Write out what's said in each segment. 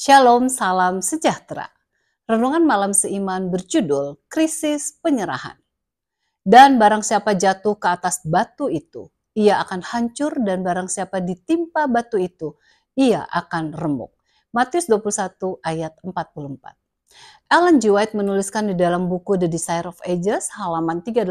Shalom, salam sejahtera. Renungan malam seiman berjudul Krisis Penyerahan. Dan barang siapa jatuh ke atas batu itu, ia akan hancur dan barang siapa ditimpa batu itu, ia akan remuk. Matius 21 ayat 44. Ellen G. White menuliskan di dalam buku The Desire of Ages halaman 382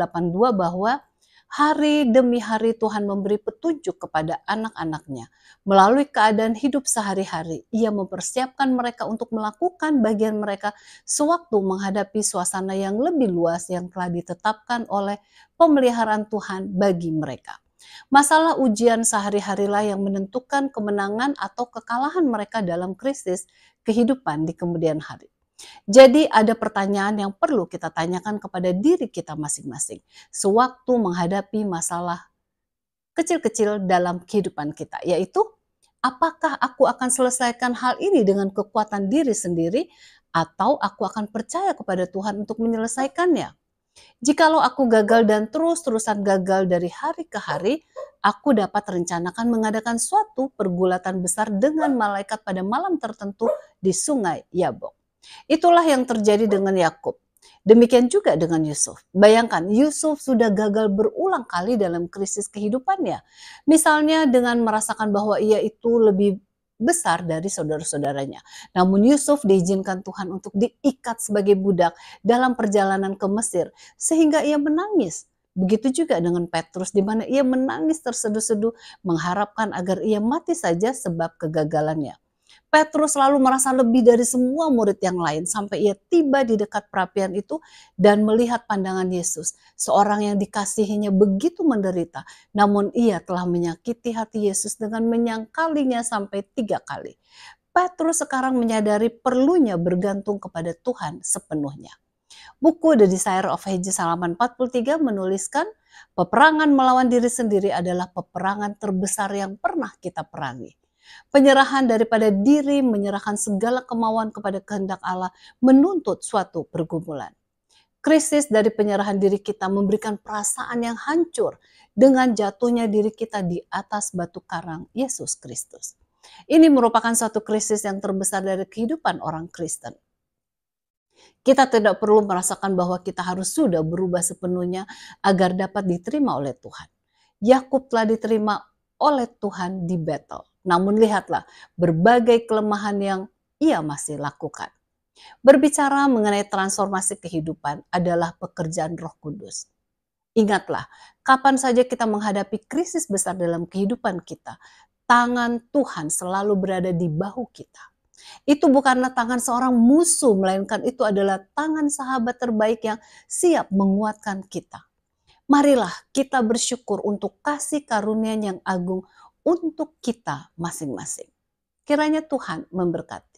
bahwa Hari demi hari Tuhan memberi petunjuk kepada anak-anaknya. Melalui keadaan hidup sehari-hari, ia mempersiapkan mereka untuk melakukan bagian mereka sewaktu menghadapi suasana yang lebih luas yang telah ditetapkan oleh pemeliharaan Tuhan bagi mereka. Masalah ujian sehari-harilah yang menentukan kemenangan atau kekalahan mereka dalam krisis kehidupan di kemudian hari. Jadi ada pertanyaan yang perlu kita tanyakan kepada diri kita masing-masing sewaktu menghadapi masalah kecil-kecil dalam kehidupan kita, yaitu apakah aku akan selesaikan hal ini dengan kekuatan diri sendiri atau aku akan percaya kepada Tuhan untuk menyelesaikannya. Jikalau aku gagal dan terus-terusan gagal dari hari ke hari, aku dapat rencanakan mengadakan suatu pergulatan besar dengan malaikat pada malam tertentu di sungai Yabok. Itulah yang terjadi dengan Yakub. Demikian juga dengan Yusuf. Bayangkan, Yusuf sudah gagal berulang kali dalam krisis kehidupannya. Misalnya dengan merasakan bahwa ia itu lebih besar dari saudara-saudaranya. Namun Yusuf diizinkan Tuhan untuk diikat sebagai budak dalam perjalanan ke Mesir sehingga ia menangis. Begitu juga dengan Petrus di mana ia menangis terseduh-seduh mengharapkan agar ia mati saja sebab kegagalannya. Petrus selalu merasa lebih dari semua murid yang lain sampai ia tiba di dekat perapian itu dan melihat pandangan Yesus, seorang yang dikasihinya begitu menderita, namun ia telah menyakiti hati Yesus dengan menyangkalinya sampai tiga kali. Petrus sekarang menyadari perlunya bergantung kepada Tuhan sepenuhnya. Buku The Desire of Ages halaman 43 menuliskan, peperangan melawan diri sendiri adalah peperangan terbesar yang pernah kita perangi. Penyerahan daripada diri, menyerahkan segala kemauan kepada kehendak Allah, menuntut suatu pergumulan. Krisis dari penyerahan diri kita memberikan perasaan yang hancur dengan jatuhnya diri kita di atas batu karang Yesus Kristus. Ini merupakan suatu krisis yang terbesar dari kehidupan orang Kristen. Kita tidak perlu merasakan bahwa kita harus sudah berubah sepenuhnya agar dapat diterima oleh Tuhan. Yakub telah diterima oleh Tuhan di Betel. Namun lihatlah berbagai kelemahan yang ia masih lakukan. Berbicara mengenai transformasi kehidupan adalah pekerjaan Roh Kudus. Ingatlah, kapan saja kita menghadapi krisis besar dalam kehidupan kita, tangan Tuhan selalu berada di bahu kita. Itu bukanlah tangan seorang musuh, melainkan itu adalah tangan sahabat terbaik yang siap menguatkan kita. Marilah kita bersyukur untuk kasih karunia yang agung untuk kita masing-masing. Kiranya Tuhan memberkati.